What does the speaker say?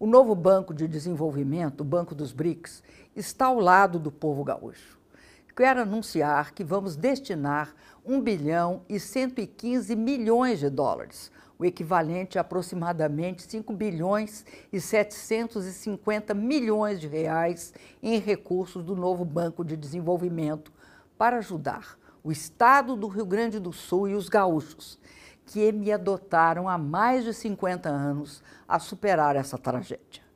O novo Banco de Desenvolvimento, o Banco dos BRICS, está ao lado do povo gaúcho. Quero anunciar que vamos destinar 1 bilhão e 115 milhões de dólares, o equivalente a aproximadamente 5 bilhões e 750 milhões de reais em recursos do novo Banco de Desenvolvimento para ajudar o Estado do Rio Grande do Sul e os gaúchos que me adotaram há mais de 50 anos a superar essa tragédia.